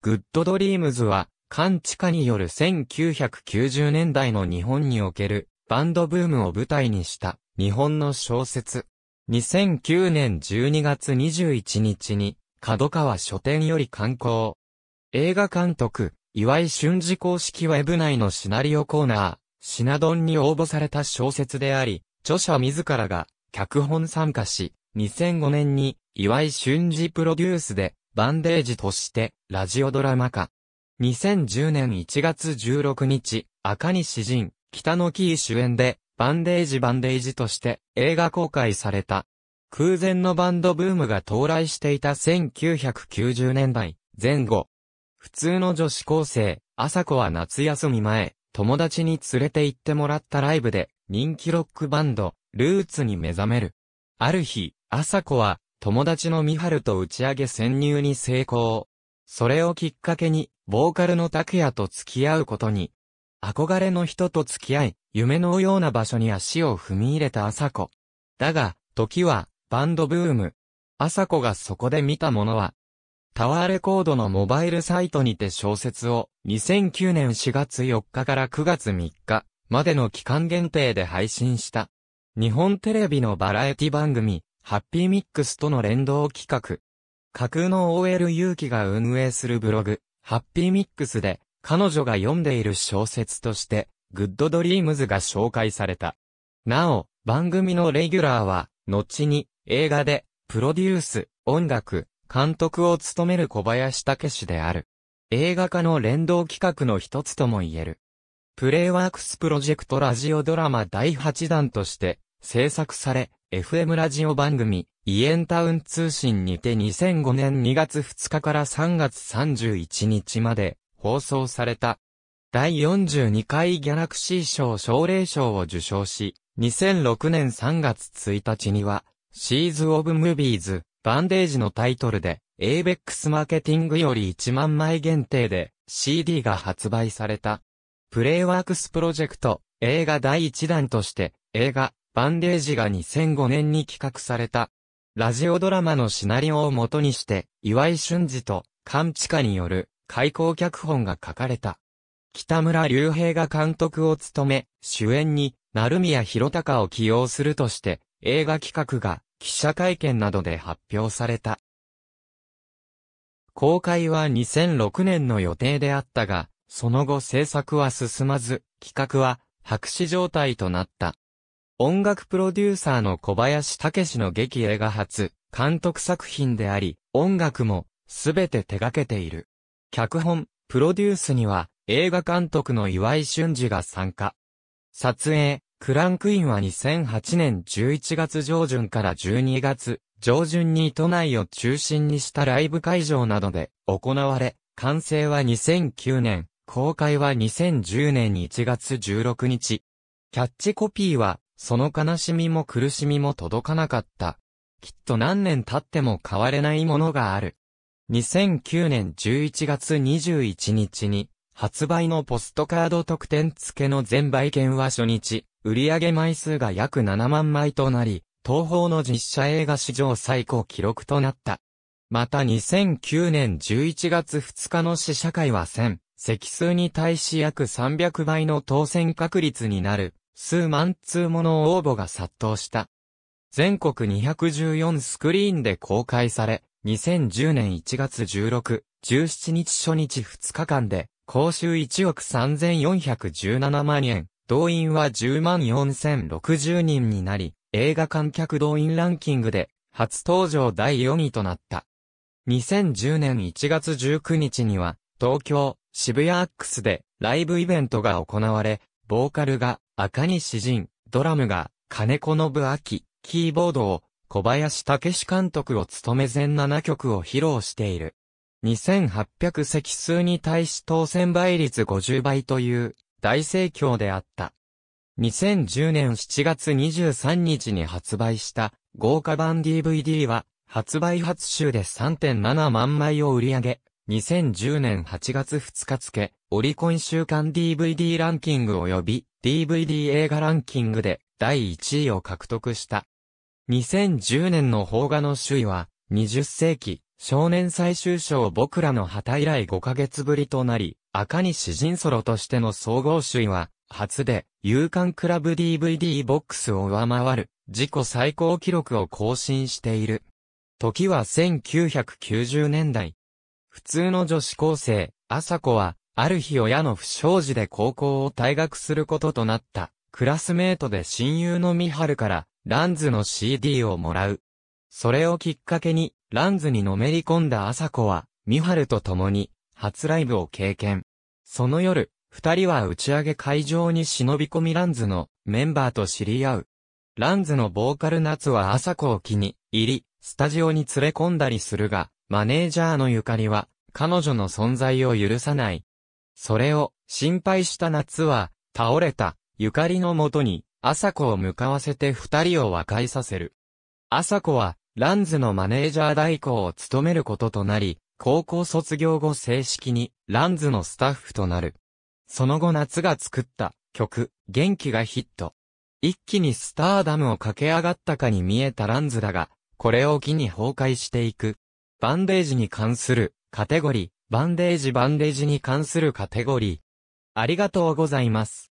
グッドドリームズは、勘地下による1990年代の日本におけるバンドブームを舞台にした日本の小説。2009年12月21日に角川書店より刊行。映画監督、岩井俊二公式ウェブ内のシナリオコーナー、シナドンに応募された小説であり、著者自らが脚本参加し、2005年に岩井俊二プロデュースでバンデージとして、ラジオドラマ化。2010年1月16日、赤西人、北野キー主演で、バンデージバンデージとして映画公開された。空前のバンドブームが到来していた1990年代前後。普通の女子高生、朝子は夏休み前、友達に連れて行ってもらったライブで人気ロックバンド、ルーツに目覚める。ある日、朝子は友達のミハルと打ち上げ潜入に成功。それをきっかけに、ボーカルの拓也と付き合うことに、憧れの人と付き合い、夢のような場所に足を踏み入れた朝子。だが、時は、バンドブーム。朝子がそこで見たものは、タワーレコードのモバイルサイトにて小説を、2009年4月4日から9月3日までの期間限定で配信した。日本テレビのバラエティ番組、ハッピーミックスとの連動企画。架空の OL 勇気が運営するブログ、ハッピーミックスで、彼女が読んでいる小説として、グッドドリームズが紹介された。なお、番組のレギュラーは、後に、映画で、プロデュース、音楽、監督を務める小林武史である。映画化の連動企画の一つとも言える。プレイワークスプロジェクトラジオドラマ第8弾として、制作され、FM ラジオ番組、イエンタウン通信にて2005年2月2日から3月31日まで放送された。第42回ギャラクシー賞奨励賞を受賞し、2006年3月1日には、シーズ・オブ・ムービーズ、バンデージのタイトルで、エイベックスマーケティングより1万枚限定で CD が発売された。プレイワークスプロジェクト、映画第1弾として、映画、バンデージが2005年に企画された、ラジオドラマのシナリオを元にして、岩井俊二と、勘地下による、開口脚本が書かれた。北村隆平が監督を務め、主演に、鳴宮博隆を起用するとして、映画企画が、記者会見などで発表された。公開は2006年の予定であったが、その後制作は進まず、企画は白紙状態となった。音楽プロデューサーの小林武の劇映画初、監督作品であり、音楽も、すべて手掛けている。脚本、プロデュースには、映画監督の岩井俊二が参加。撮影、クランクインは2008年11月上旬から12月上旬に都内を中心にしたライブ会場などで行われ、完成は2009年、公開は2010年1月16日。キャッチコピーは、その悲しみも苦しみも届かなかった。きっと何年経っても変われないものがある。2009年11月21日に、発売のポストカード特典付けの全売券は初日、売上枚数が約7万枚となり、東宝の実写映画史上最高記録となった。また2009年11月2日の試写会は1000、席数に対し約300倍の当選確率になる、数万通もの応募が殺到した。全国214スクリーンで公開され、2010年1月16、17日初日2日間で、公衆1億3417万円、動員は10万4060人になり、映画観客動員ランキングで、初登場第4位となった。2010年1月19日には、東京、渋谷アックスで、ライブイベントが行われ、ボーカルが、赤西人、ドラムが、金子信明、キーボードを、小林武史監督を務め全7曲を披露している。2800席数に対し当選倍率50倍という大盛況であった。2010年7月23日に発売した豪華版 DVD は発売初週で3.7万枚を売り上げ、2010年8月2日付、オリコン週間 DVD ランキング及び DVD 映画ランキングで第1位を獲得した。2010年の邦画の首位は、20世紀少年最終章僕らの旗以来5ヶ月ぶりとなり、赤西人ソロとしての総合首位は、初で、勇敢クラブ DVD ボックスを上回る、自己最高記録を更新している。時は1990年代。普通の女子高生、朝子は、ある日親の不祥事で高校を退学することとなった、クラスメートで親友のミハルから、ランズの CD をもらう。それをきっかけに、ランズにのめり込んだ朝子は、ミハルと共に、初ライブを経験。その夜、二人は打ち上げ会場に忍び込みランズのメンバーと知り合う。ランズのボーカル夏は朝子を気に入り、スタジオに連れ込んだりするが、マネージャーのゆかりは、彼女の存在を許さない。それを心配した夏は、倒れた、ゆかりのもとに、朝子を向かわせて二人を和解させる。朝子は、ランズのマネージャー代行を務めることとなり、高校卒業後正式に、ランズのスタッフとなる。その後夏が作った曲、元気がヒット。一気にスターダムを駆け上がったかに見えたランズだが、これを機に崩壊していく。バンデージに関するカテゴリー、バンデージバンデージに関するカテゴリー。ありがとうございます。